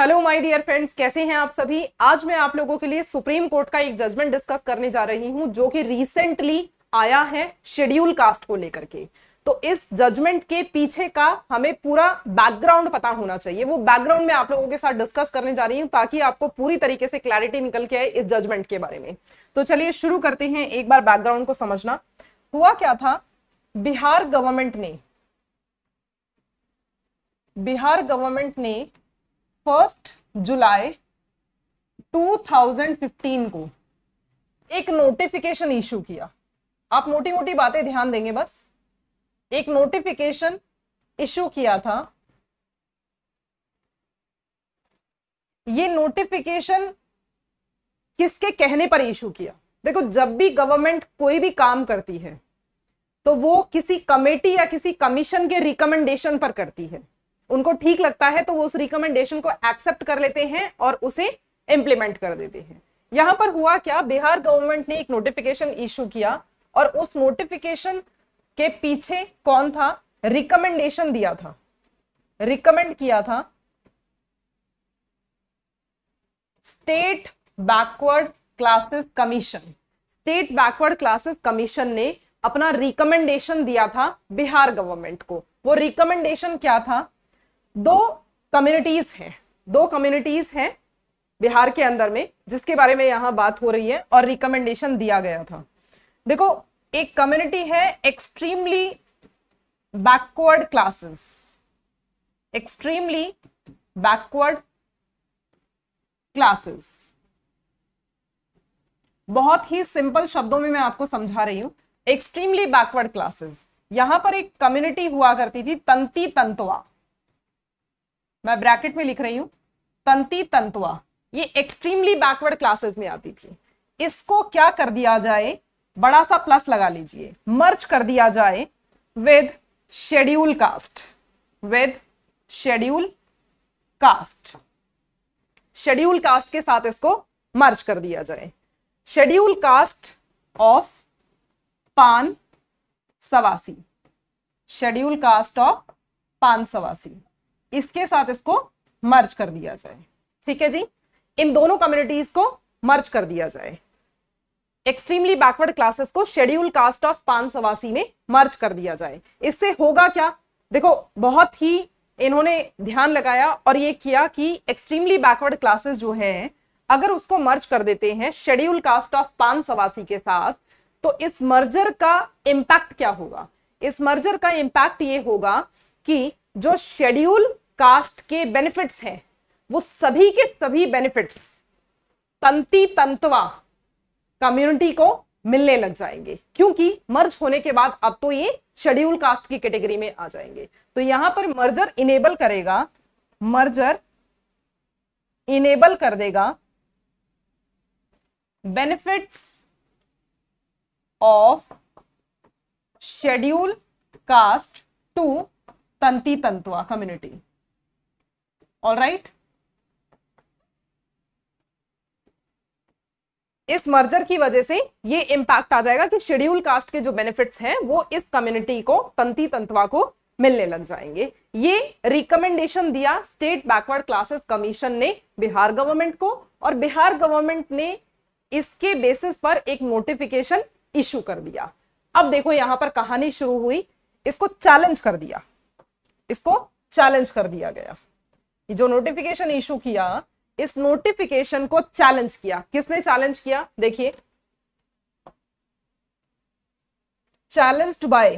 hello my dear friends कैसे हैं आप सभी आज मैं आप लोगों के लिए सुप्रीम कोर्ट का एक जजमेंट डिस्कस करने जा रही हूं जो कि रिसेंटली आया है शेड्यूल कास्ट को लेकर के तो इस जजमेंट के पीछे का हमें पूरा बैकग्राउंड पता होना चाहिए वो बैकग्राउंड में आप लोगों के साथ डिस्कस करने जा रही हूं ताकि आपको पूरी तरीके से क्लैरिटी निकल के आए इस जजमेंट के बारे में तो चलिए शुरू करते हैं एक बार बैकग्राउंड को समझना हुआ क्या था बिहार गवर्नमेंट ने बिहार गवर्नमेंट ने फर्स्ट जुलाई 2015 को एक नोटिफिकेशन इशू किया आप मोटी मोटी बातें ध्यान देंगे बस एक नोटिफिकेशन इशू किया था ये नोटिफिकेशन किसके कहने पर इशू किया देखो जब भी गवर्नमेंट कोई भी काम करती है तो वो किसी कमेटी या किसी कमीशन के रिकमेंडेशन पर करती है उनको ठीक लगता है तो वो उस रिकमेंडेशन को एक्सेप्ट कर लेते हैं और उसे इम्प्लीमेंट कर देते हैं यहाँ पर हुआ क्या बिहार गवर्नमेंट ने एक नोटिफिकेशन इशू किया और उस नोटिफिकेशन के पीछे कौन था रिकमेंडेशन दिया था रिकमेंड किया था state backward classes commission state backward classes commission ने अपना रिकमेंडेशन दिया था बिहार गवर्नमेंट को वो रिकमेंडेशन क्या था दो कम्युनिटीज हैं दो कम्युनिटीज हैं बिहार के अंदर में जिसके बारे में यहां बात हो रही है और रिकमेंडेशन दिया गया था देखो एक कम्युनिटी है extremely backward classes extremely backward classes बहुत ही सिंपल शब्दों में मैं आपको समझा रही हूं एक्सट्रीमली बैकवर्ड क्लासेस यहां पर एक कम्युनिटी हुआ करती थी तंती तंतवा मैं ब्रैकेट में लिख रही हूं तंती तंतुआ ये एक्सट्रीमली बैकवर्ड क्लासेस में आती थी इसको क्या कर दिया जाए बड़ा सा प्लस लगा लीजिए मर्च कर दिया जाए with schedule caste with schedule caste schedule caste के साथ इसको मर्च कर दिया जाए schedule caste of Pan सवासी schedule caste of Pan सवासी इसके साथ इसको मर्ज कर दिया जाए ठीक है जी इन दोनों कम्युनिटीज को मर्ज कर दिया जाए एक्सट्रीमली बैकवर्ड क्लासेस को schedule caste of Pan Sawasi में मर्ज कर दिया जाए इससे होगा क्या देखो बहुत ही इन्होंने ध्यान लगाया और ये किया कि एक्सट्रीमली बैकवर्ड क्लासेस जो हैं अगर उसको मर्ज कर देते हैं शेड्यूल कास्ट ऑफ पान सवासी के साथ तो इस मर्जर का इम्पैक्ट क्या होगा इस मर्जर का इम्पैक्ट ये होगा कि जो शेड्यूल कास्ट के बेनिफिट्स हैं वो सभी के सभी बेनिफिट्स तंती तंतवा कम्युनिटी को मिलने लग जाएंगे क्योंकि मर्ज होने के बाद अब तो ये शेड्यूल कास्ट की कैटेगरी में आ जाएंगे तो यहां पर मर्जर इनेबल करेगा मर्जर इनेबल कर देगा benefits of schedule caste to Tanti Tantwa community all right इस मर्जर की वजह से ये इंपैक्ट आ जाएगा कि शेड्यूल कास्ट के जो बेनिफिट्स हैं वो इस कम्युनिटी को तंती तंतवा को मिलने लग जाएंगे ये रिकमेंडेशन दिया स्टेट बैकवर्ड क्लासेस कमीशन ने बिहार गवर्नमेंट को और बिहार गवर्नमेंट ने इसके बेसिस पर एक नोटिफिकेशन इशू कर दिया अब देखो यहां पर कहानी शुरू हुई इसको चैलेंज कर दिया इसको चैलेंज कर दिया गया जो नोटिफिकेशन इशू किया इस नोटिफिकेशन को चैलेंज किया किसने चैलेंज किया देखिए challenged by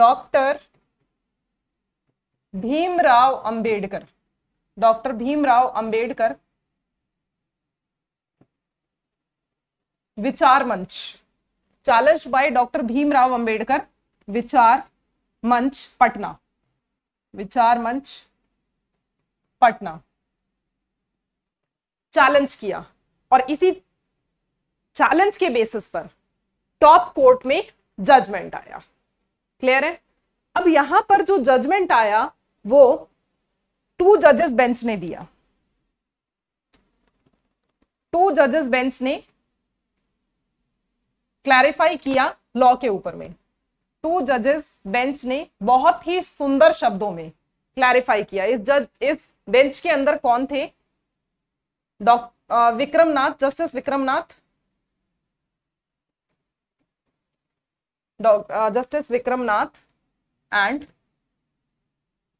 doctor Bhimrao Ambedkar doctor Bhimrao Ambedkar Vichar Manch challenge by doctor Bhimrao Ambedkar Vichar Manch Patna विचार मंच पटना चैलेंज किया और इसी चैलेंज के बेसिस पर टॉप कोर्ट में जजमेंट आया क्लियर है अब यहां पर जो जजमेंट आया वो टू जजेस बेंच ने दिया टू जजेस बेंच ने क्लैरिफाई किया लॉ के ऊपर में टू जजेस बेंच ने बहुत ही सुंदर शब्दों में क्लैरिफाई किया इस जज इस बेंच के अंदर कौन थे doctor Vikramnath justice Vikramnath justice Vikramnath and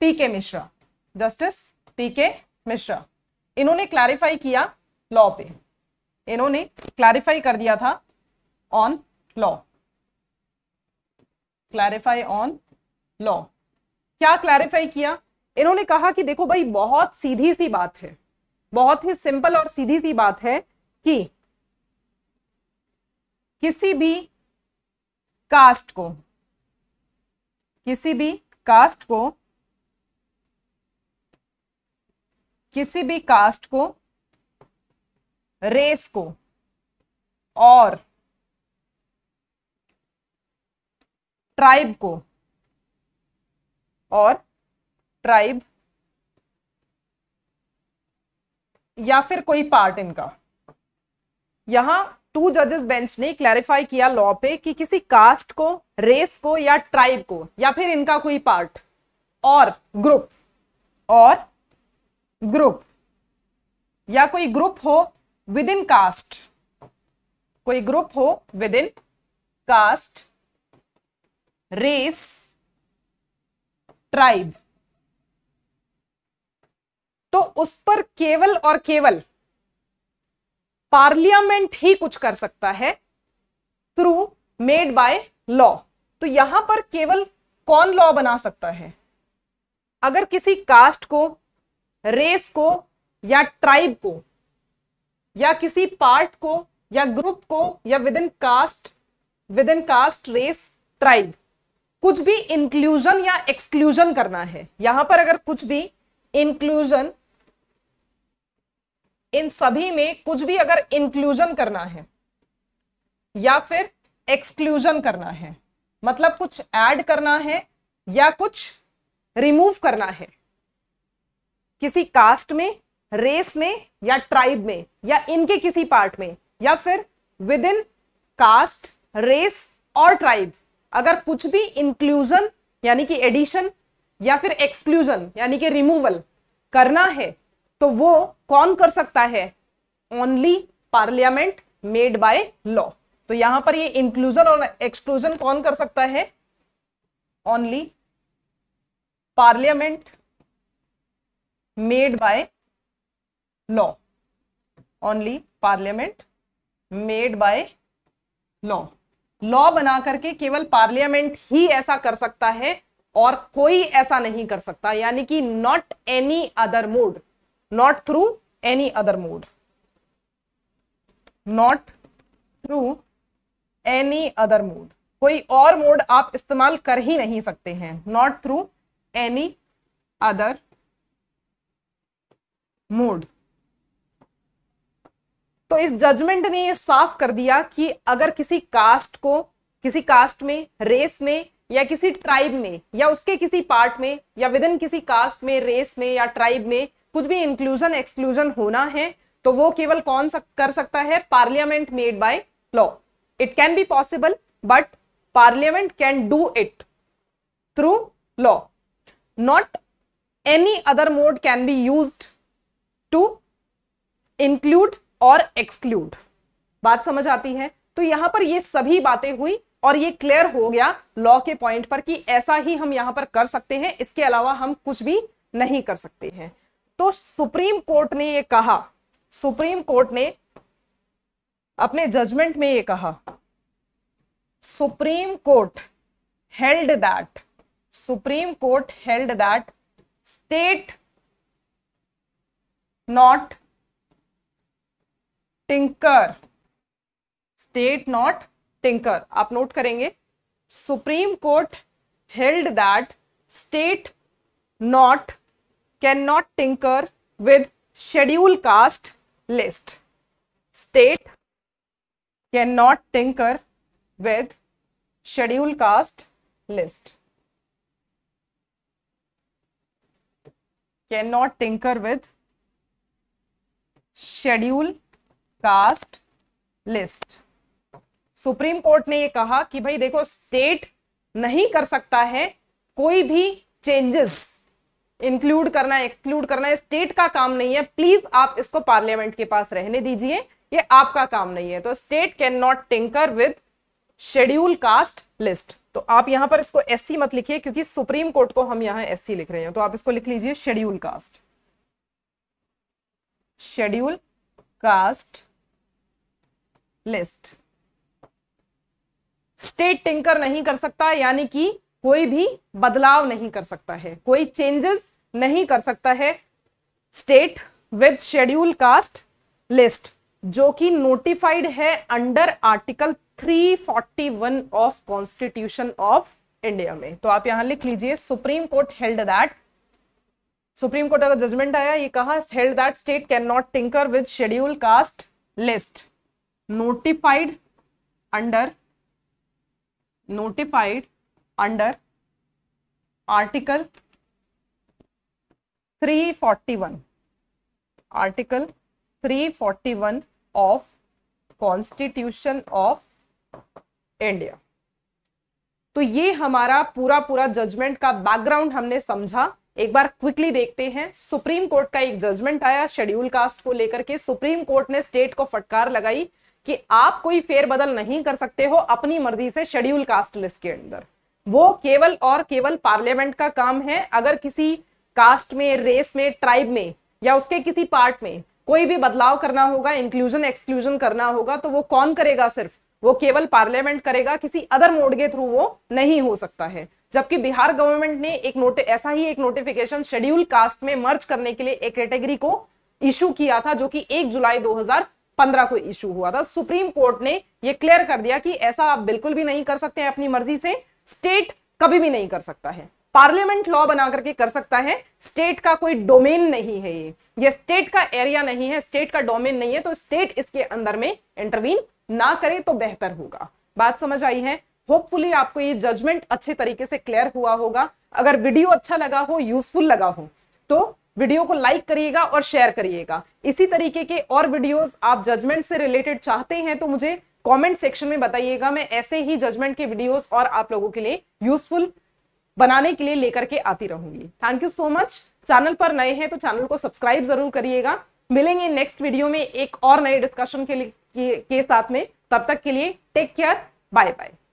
P K Mishra justice P K Mishra इन्होंने क्लैरिफाई किया लॉ पे इन्होंने क्लैरिफाई कर दिया था on law clarify on law क्या क्लैरिफाई किया इन्होंने कहा कि देखो भाई बहुत सीधी सी बात है बहुत ही सिंपल और सीधी सी बात है कि किसी भी कास्ट को किसी भी कास्ट को किसी भी कास्ट को रेस को और ट्राइब को और ट्राइब या फिर कोई पार्ट इनका यहां टू जजेस बेंच ने क्लैरिफाई किया लॉ पे कि किसी कास्ट को रेस को या ट्राइब को या फिर इनका कोई पार्ट और ग्रुप और ग्रुप या कोई ग्रुप हो विद इन कास्ट कोई ग्रुप हो with in caste race tribe तो उस पर केवल और केवल पार्लियामेंट ही कुछ कर सकता है थ्रू मेड बाय लॉ तो यहां पर केवल कौन लॉ बना सकता है अगर किसी कास्ट को रेस को या ट्राइब को या किसी पार्ट को या ग्रुप को या with in caste with in caste race tribe कुछ भी इंक्लूजन या एक्सक्लूजन करना है यहां पर अगर कुछ भी इंक्लूजन इन सभी में कुछ भी अगर इंक्लूजन करना है या फिर एक्सक्लूजन करना है मतलब कुछ ऐड करना है या कुछ रिमूव करना है किसी कास्ट में रेस में या ट्राइब में या इनके किसी पार्ट में या फिर विद इन कास्ट रेस और ट्राइब अगर कुछ भी इंक्लूजन यानी कि एडिशन या फिर एक्सक्लूजन यानी कि रिमूवल करना है तो वो कौन कर सकता है only parliament made by law तो यहां पर ये इंक्लूजन और एक्सक्लूजन कौन कर सकता है only parliament made by law only parliament made by law law बना करके केवल पार्लियामेंट ही ऐसा कर सकता है और कोई ऐसा नहीं कर सकता यानी कि not any other mode not through any other mode not through any other mode कोई और मोड आप इस्तेमाल कर ही नहीं सकते हैं not through any other mode तो इस जजमेंट ने ये साफ कर दिया कि अगर किसी कास्ट को किसी कास्ट में रेस में या किसी ट्राइब में या उसके किसी पार्ट में या विद इन किसी कास्ट में रेस में या ट्राइब में कुछ भी इंक्लूजन एक्सक्लूजन होना है तो वो केवल कौन सा कर सकता है parliament made by law it can be possible but parliament can do it through law not any other mode can be use to include और एक्सक्लूड बात समझ आती है तो यहां पर ये सभी बातें हुई और ये क्लियर हो गया लॉ के पॉइंट पर कि ऐसा ही हम यहां पर कर सकते हैं इसके अलावा हम कुछ भी नहीं कर सकते हैं तो सुप्रीम कोर्ट ने ये कहा सुप्रीम कोर्ट ने अपने जजमेंट में ये कहा supreme court held that supreme court held that state not tinker state not tinker आप नोट करेंगे supreme court held that state not can not tinker with schedule caste list state can not tinker with schedule caste list can not tinker with schedule caste list supreme court ने यह कहा कि भाई देखो state नहीं कर सकता है कोई भी चेंजेस इंक्लूड करना एक्सक्लूड करना स्टेट का काम नहीं है प्लीज आप इसको पार्लियामेंट के पास रहने दीजिए ये आपका काम नहीं है तो state can not tinker with schedule caste list तो आप यहां पर इसको एस मत लिखिए क्योंकि सुप्रीम कोर्ट को हम यहां एस लिख रहे हैं तो आप इसको लिख लीजिए schedule caste schedule caste list state tinker नहीं कर सकता यानी कि कोई भी बदलाव नहीं कर सकता है कोई चेंजेस नहीं कर सकता है state with schedule caste list जो कि नोटिफाइड है under article 341 of constitution of India में तो आप यहां लिख लीजिए supreme court held that supreme court का जजमेंट आया ये कहा held that state can not tinker with schedule caste list notified under notified under article 341 article 341 of constitution of india तो ये हमारा पूरा पूरा जजमेंट का बैकग्राउंड हमने समझा एक बार क्विकली देखते हैं सुप्रीम कोर्ट का एक जजमेंट आया शेड्यूल कास्ट को लेकर के सुप्रीम कोर्ट ने स्टेट को फटकार लगाई कि आप कोई फेरबदल नहीं कर सकते हो अपनी मर्जी से शेड्यूल कास्ट लिस्ट के अंदर वो केवल और केवल पार्लियामेंट का काम है अगर किसी कास्ट में रेस में ट्राइब में या उसके किसी पार्ट में कोई भी बदलाव करना होगा इंक्लूजन एक्सक्लूजन करना होगा तो वो कौन करेगा सिर्फ वो केवल पार्लियामेंट करेगा किसी अदर मोड के थ्रू वो नहीं हो सकता है जबकि बिहार गवर्नमेंट ने एक नोट ऐसा ही एक नोटिफिकेशन शेड्यूल कास्ट में मर्ज करने के लिए एक कैटेगरी को इशू किया था जो कि 1 जुलाई पंद्रह को इशू हुआ था सुप्रीम कोर्ट ने यह क्लियर कर दिया कि ऐसा आप बिल्कुल भी नहीं कर सकते हैं अपनी मर्जी से स्टेट कभी भी नहीं कर सकता है पार्लियामेंट लॉ बना करके कर सकता है स्टेट का कोई डोमेन नहीं है ये ये स्टेट का एरिया नहीं है स्टेट का डोमेन नहीं है तो स्टेट इसके अंदर में इंटरवीन ना करे तो बेहतर होगा बात समझ आई है होपफुली आपको ये जजमेंट अच्छे तरीके से क्लियर हुआ होगा अगर वीडियो अच्छा लगा हो यूजफुल लगा हो तो वीडियो को लाइक करिएगा और शेयर करिएगा इसी तरीके के और वीडियोस आप जजमेंट से रिलेटेड चाहते हैं तो मुझे कमेंट सेक्शन में बताइएगा मैं ऐसे ही जजमेंट के वीडियोस और आप लोगों के लिए यूजफुल बनाने के लिए लेकर के आती रहूंगी thank you so much channel पर नए हैं तो चैनल को सब्सक्राइब जरूर करिएगा मिलेंगे नेक्स्ट वीडियो में एक और नए डिस्कशन के, के, के साथ में तब तक के लिए टेक केयर बाय बाय